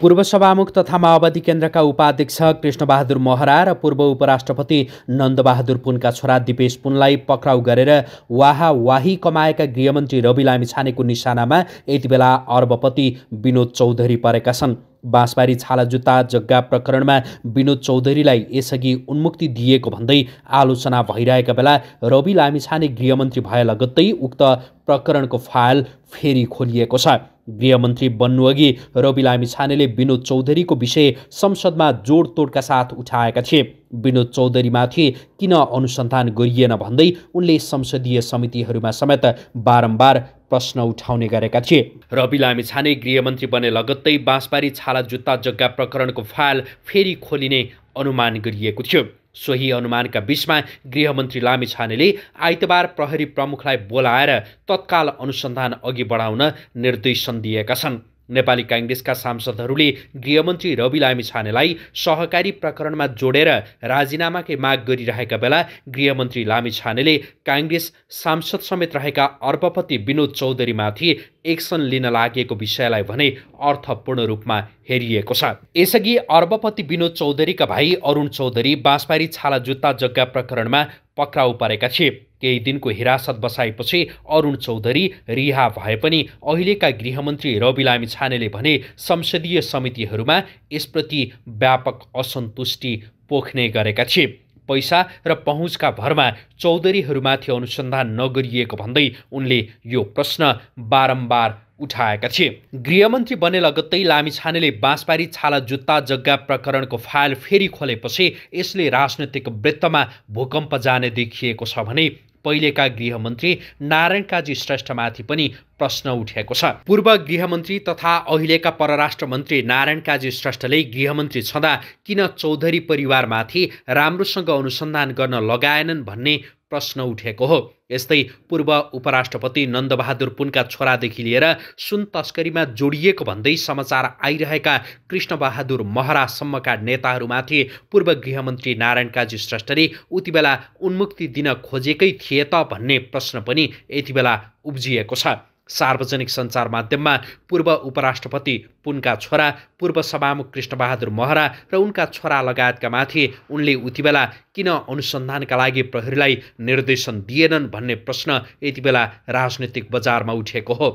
पूर्व सभामुख तथा माओवादी केन्द्रका उपाध्यक्ष कृष्णबहादुर महरा र पूर्व उपराष्ट्रपति नन्दबहादुर पुनका छोरा दिपेश पुनलाई पक्राउ गरेर वाही कमाएका गृहमन्त्री रवि लामिछानेको निशानामा यति बेला अर्बपति विनोद चौधरी परेका छन् बाँसबारी छाला जुत्ता जग्गा प्रकरणमा विनोद चौधरीलाई यसअघि उन्मुक्ति दिएको भन्दै आलोचना भइरहेका बेला रवि लामिछाने गृहमन्त्री भए लगत्तै उक्त प्रकरणको फाइल फेरि खोलिएको छ गृहमन्त्री बन्नुअघि रवि लामी छानेले विनोद चौधरीको विषय संसदमा जोडतोडका साथ उठाएका थिए विनोद चौधरीमाथि किन अनुसन्धान गरिएन भन्दै उनले संसदीय समितिहरूमा समेत बारम्बार प्रश्न उठाउने गरेका थिए रवि लामी छाने गृहमन्त्री बने लगत्तै बाँसबारी छाला जुत्ता जग्गा प्रकरणको फाइल फेरि खोलिने अनुमान गरिएको थियो सोही अनुमानका बिचमा गृहमन्त्री लामिछानेले आइतबार प्रहरी प्रमुखलाई बोलाएर तत्काल अनुसन्धान अघि बढाउन निर्देशन दिएका छन् नेपाली काङ्ग्रेसका सांसदहरूले गृहमन्त्री रवि लामिछानेलाई सहकारी प्रकरणमा जोडेर राजीनामाकै माग गरिरहेका बेला गृहमन्त्री लामिछानेले काङ्ग्रेस सांसद समेत रहेका अर्बपति विनोद चौधरीमाथि एक्सन लिन लागेको विषयलाई भने अर्थपूर्ण रूपमा हेरिएको छ यसअघि अर्बपति विनोद चौधरीका भाइ अरुण चौधरी बाँसबारी छाला जुत्ता जग्गा प्रकरणमा पक्राउ परेका थिए केही दिनको हिरासत बसाएपछि अरुण चौधरी रिहा भए पनि अहिलेका गृहमन्त्री रवि लामी छानेले भने संसदीय समितिहरूमा यसप्रति व्यापक असन्तुष्टि पोख्ने गरेका थिए पैसा र पहुँचका भरमा चौधरीहरूमाथि अनुसन्धान नगरिएको भन्दै उनले यो प्रश्न बारम्बार उठाएका थिए गृहमन्त्री बने लगत्तै लामिछानेले बाँसबारी छाला जुत्ता जग्गा प्रकरणको फाइल फेरि खोलेपछि यसले राजनैतिक वृत्तमा भूकम्प जाने देखिएको छ भने पहिलेका गृहमन्त्री नारायण काजी श्रेष्ठमाथि पनि प्रश्न उठेको छ पूर्व गृहमन्त्री तथा अहिलेका परराष्ट्र मन्त्री नारायण काजी श्रेष्ठले गृहमन्त्री छँदा किन चौधरी परिवारमाथि राम्रोसँग अनुसन्धान गर्न लगाएनन् भन्ने प्रश्न उठेको हो यस्तै पूर्व उपराष्ट्रपति नन्दबहादुर पुनका छोरादेखि लिएर सुन तस्करीमा जोडिएको भन्दै समाचार आइरहेका कृष्णबहादुर महरासम्मका नेताहरूमाथि पूर्व गृहमन्त्री नारायण काजी श्रेष्ठले उति बेला उन्मुक्ति दिन खोजेकै थिए त भन्ने प्रश्न पनि यति बेला उब्जिएको छ सार्वजनिक सञ्चार माध्यममा पूर्व उपराष्ट्रपति पुनका छोरा पूर्व सभामुख कृष्णबहादुर महरा र उनका छोरा लगायतका माथि उनले उति बेला किन अनुसन्धानका लागि प्रहरीलाई निर्देशन दिएनन् भन्ने प्रश्न यति बेला राजनैतिक बजारमा उठेको हो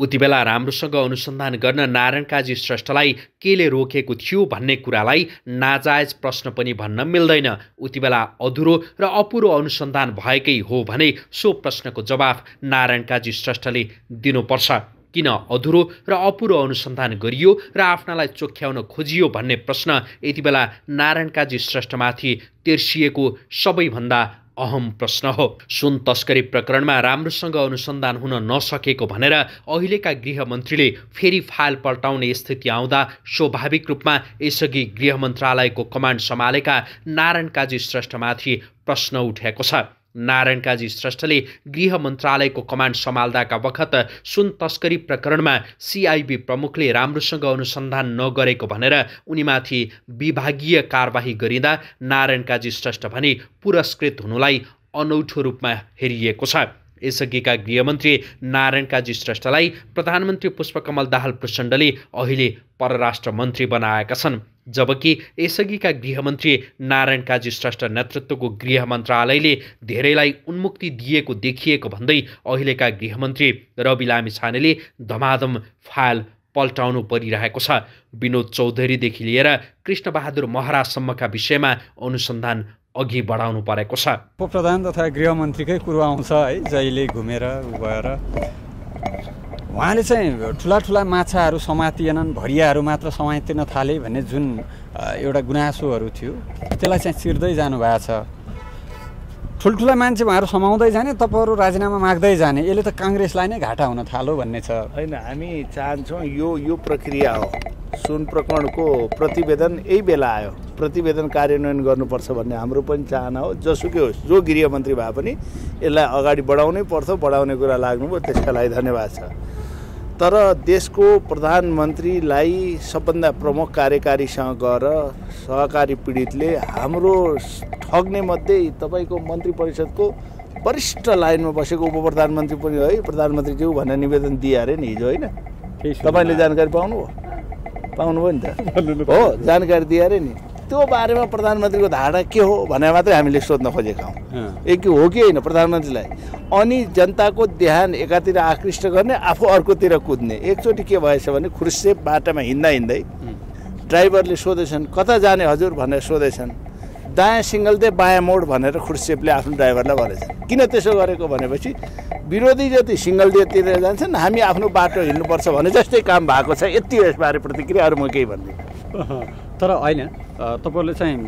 उति बेला राम्रोसँग अनुसन्धान गर्न नारायण काजी श्रेष्ठलाई केले रोकेको थियो भन्ने कुरालाई नाजायज प्रश्न पनि भन्न मिल्दैन उति बेला अधुरो र अपुरो अनुसन्धान भएकै हो भने सो प्रश्नको जवाफ नारायण काजी श्रेष्ठले दिनुपर्छ किन अधुरो र अपुरो अनुसन्धान गरियो र आफ्नालाई चोख्याउन खोजियो भन्ने प्रश्न यति बेला नारायण काजी श्रेष्ठमाथि तेर्सिएको सबैभन्दा अहम प्रश्न हो सुन तस्करी प्रकरणमा राम्रोसँग अनुसन्धान हुन नसकेको भनेर अहिलेका गृहमन्त्रीले फेरि फाइल पल्टाउने स्थिति आउँदा स्वाभाविक रूपमा यसअघि गृह मन्त्रालयको कमान्ड सम्हालेका नारायण काजी श्रेष्ठमाथि प्रश्न उठेको छ नारायण काजी श्रेष्ठले गृह मन्त्रालयको कमान्ड सम्हाल्दाका बखत सुन तस्करी प्रकरणमा सिआइबी प्रमुखले राम्रोसँग अनुसन्धान नगरेको भनेर उनीमाथि विभागीय कारवाही गरिँदा नारायण काजी श्रेष्ठ भने पुरस्कृत हुनुलाई अनौठो रूपमा हेरिएको छ यसअघिका गृहमन्त्री नारायण काजी श्रेष्ठलाई प्रधानमन्त्री पुष्पकमल दाहाल प्रचण्डले अहिले परराष्ट्र मन्त्री बनाएका छन् जबकि यसअघिका गृहमन्त्री नारायण काजी श्रेष्ठ नेतृत्वको गृह मन्त्रालयले धेरैलाई उन्मुक्ति दिएको देखिएको भन्दै अहिलेका गृहमन्त्री रवि लामी छानेले धमाधम फाइल पल्टाउनु परिरहेको छ विनोद चौधरीदेखि लिएर कृष्णबहादुर महराजसम्मका विषयमा अनुसन्धान अघि बढाउनु परेको छ उप प्रधान तथा गृहमन्त्रीकै कुरो आउँछ है जहिले घुमेर गएर उहाँले चाहिँ ठुला ठुला माछाहरू समातिएनन् भरियाहरू मात्र समातिन थाले भन्ने जुन एउटा गुनासोहरू थियो त्यसलाई चाहिँ चिर्दै जानुभएको छ ठुल्ठुला मान्छे उहाँहरू समाउँदै जाने तपाईँहरू राजीनामा माग्दै जाने यसले त काङ्ग्रेसलाई नै घाटा हुन थालो भन्ने छ होइन हामी चाहन्छौँ यो यो प्रक्रिया हो सुन प्रकरणको प्रतिवेदन यही बेला आयो प्रतिवेदन कार्यान्वयन गर्नुपर्छ भन्ने हाम्रो पनि चाहना हो जसुकै होस् जो गृहमन्त्री भए पनि यसलाई अगाडि बढाउनै पर्छ बढाउने कुरा लाग्नुभयो त्यसका लागि धन्यवाद छ तर देशको प्रधानमन्त्रीलाई सबभन्दा प्रमुख कार्यकारीसँग गएर सहकारी पीडितले हाम्रो ठग्ने मध्ये तपाईँको मन्त्री परिषदको वरिष्ठ लाइनमा बसेको उप प्रधानमन्त्री पनि है प्रधानमन्त्रीज्यू भनेर निवेदन दिए नि हिजो होइन तपाईँले जानकारी पाउनुभयो पाउनुभयो नि त हो जानकारी दियो नि त्यो बारेमा प्रधानमन्त्रीको धारणा के हो भनेर मात्रै हामीले सोध्न खोजेका हौँ एक हो कि होइन प्रधानमन्त्रीलाई अनि जनताको ध्यान एकातिर आकृष्ट गर्ने आफू अर्कोतिर कुद्ने एकचोटि के भएछ भने खुर्सेप बाटामा हिँड्दा हिँड्दै ड्राइभरले सोधेछन् कता जाने हजुर भनेर सोधेछन् दायाँ सिङ्गल दे बायाँ मोड भनेर खुर्सेपले आफ्नो ड्राइभरलाई भनेछ किन त्यसो गरेको भनेपछि विरोधी जति सिङ्गल डेतिर जान्छन् हामी आफ्नो बाटो हिँड्नुपर्छ भने जस्तै काम भएको छ यति यसबारे प्रतिक्रियाहरू म केही भन्दिनँ तर होइन तपाईँहरूले चाहिँ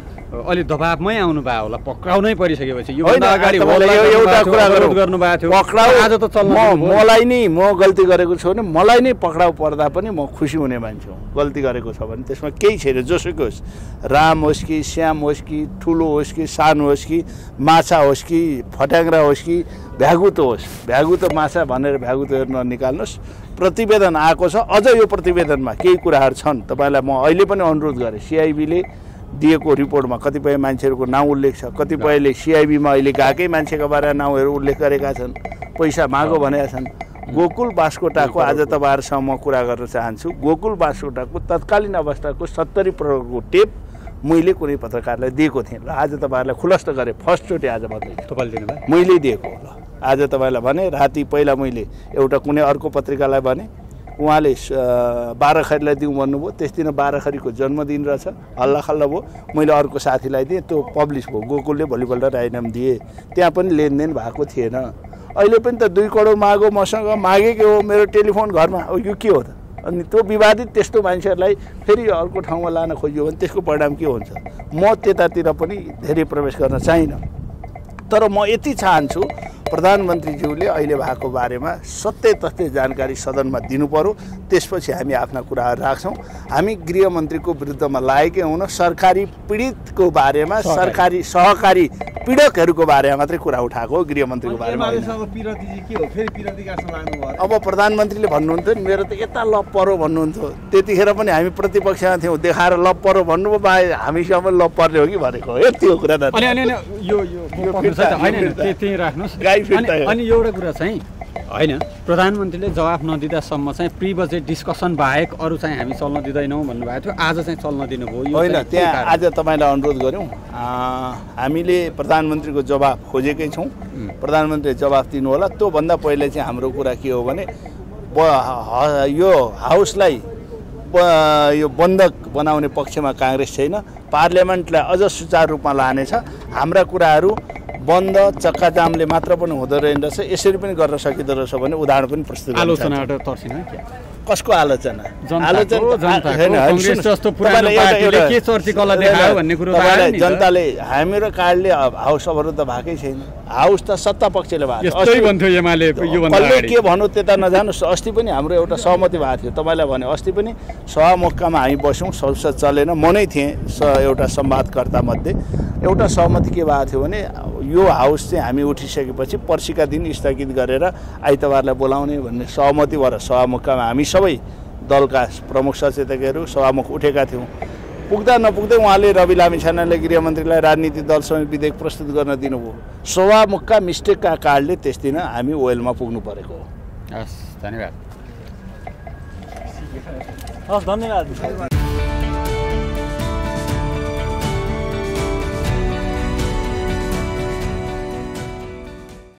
अलि दबावमै आउनुभयो होला पक्राउनै परिसकेपछि मलाई नै म गल्ती गरेको छु भने मलाई नै पक्राउ पर्दा पनि म खुसी हुने मान्छे हुँ गल्ती गरेको छ भने त्यसमा केही छैन जोसुकै होस् राम होस् कि श्याम होस् कि ठुलो होस् कि सानो होस् कि माछा होस् कि फट्याङ्ग्रा होस् कि भ्यागुतो होस् भ्यागुतो माछा भनेर भ्यागुतो हेर्न निकाल्नुहोस् प्रतिवेदन आएको छ अझ यो प्रतिवेदनमा केही कुराहरू छन् तपाईँलाई म अहिले पनि अनुरोध गरेँ सिआइबीले दिएको रिपोर्टमा कतिपय मान्छेहरूको नाउँ उल्लेख छ कतिपयले सिआइबीमा अहिले गएकै मान्छेको बारेमा नाउँहरू उल्लेख गरेका छन् पैसा मागो भनेका छन् गोकुल बास्कोटाको आज तपाईँहरूसँग म कुरा गर्न चाहन्छु गोकुल बास्कोटाको तत्कालीन अवस्थाको सत्तरी प्रकारको टेप मैले कुनै पत्रकारलाई दिएको थिएँ र आज तपाईँहरूलाई खुलस्त गरेँ फर्स्टचोटि आज मात्रै तपाईँले मैले दिएको होला आज तपाईँलाई भने राति पहिला मैले एउटा कुनै अर्को पत्रिकालाई भने उहाँले बाह्रखरीलाई दिउँ भन्नुभयो त्यस दिन बाह्रखरीको जन्मदिन रहेछ हल्ला खल्ला भयो मैले अर्को साथीलाई दिएँ त्यो पब्लिस भयो गोकुलले भोलिपल्ट राजीनाम दिएँ त्यहाँ पनि लेनदेन भएको थिएन अहिले पनि त दुई करोड मागो मसँग मागेकै हो मेरो टेलिफोन घरमा अब यो के हो त अनि त्यो विवादित त्यस्तो मान्छेहरूलाई फेरि अर्को ठाउँमा लान खोजियो भने त्यसको परिणाम के हुन्छ म त्यतातिर पनि धेरै प्रवेश गर्न चाहिनँ तर म यति चाहन्छु प्रधानमन्त्रीज्यूले अहिले भएको बारेमा सत्य तथ्य जानकारी सदनमा दिनु पर्यो त्यसपछि हामी आफ्ना कुराहरू राख्छौँ हामी गृहमन्त्रीको विरुद्धमा लागेकै हुन सरकारी पीडितको बारेमा सरकारी सहकारी पीडकहरूको बारेमा मात्रै कुरा उठाएको हो गृहमन्त्रीको बारेमा अब प्रधानमन्त्रीले भन्नुहुन्थ्यो नि मेरो त यता लप पर्यो भन्नुहुन्थ्यो त्यतिखेर पनि हामी प्रतिपक्षमा थियौँ देखाएर लप परो भन्नुभयो बाहे हामीसँग पनि लप पर्ने हो कि भनेको हो त्यो कुरा त अनि एउटा कुरा चाहिँ होइन प्रधानमन्त्रीले जवाफ नदिँदासम्म चाहिँ प्री बजेट डिस्कसन बाहेक अरू चाहिँ हामी चल्न दिँदैनौँ भन्नुभएको थियो आज चाहिँ चल्न दिनुभयो होइन त्यहाँ आज तपाईँलाई अनुरोध गऱ्यौँ हामीले प्रधानमन्त्रीको जवाब खोजेकै छौँ प्रधानमन्त्रीले जवाफ दिनुहोला त्योभन्दा पहिले चाहिँ हाम्रो कुरा के हो भने यो हाउसलाई यो बन्धक बनाउने पक्षमा काङ्ग्रेस छैन पार्लियामेन्टलाई अझ सुचारू रूपमा लानेछ हाम्रा कुराहरू बन्द चक्काजामले मात्र पनि हुँदो रहेन रहेछ यसरी पनि गर्न सकिँदो रहेछ भने उदाहरण पनि प्रस्तुत कसको आलोचना जनताले हामी र कार्डले हाउस अवरुद्ध भएकै छैन हाउस त सत्ता पक्षले भएको कसले के भन्नु त्यता नजानुहोस् अस्ति पनि हाम्रो एउटा सहमति भएको थियो तपाईँलाई भने अस्ति पनि सहमुक्कामा हामी बस्यौँ संसद चलेन मनै थिएँ एउटा मध्ये एउटा सहमति के भएको थियो भने यो हाउस चाहिँ हामी उठिसकेपछि पर्सिका दिन स्थगित गरेर आइतबारलाई बोलाउने भन्ने सहमति भएर सभामुखमा हामी सबै दलका प्रमुख सचेतकहरू सभामुख उठेका थियौँ पुग्दा नपुग्दै उहाँले रवि लामी छानाले गृहमन्त्रीलाई राजनीति दलसम्म विधेयक प्रस्तुत गर्न दिनुभयो सभामुखका मिस्टेकका कारणले त्यस दिन हामी ओइलमा पुग्नु परेको हो हस् धन्यवाद हस् धन्यवाद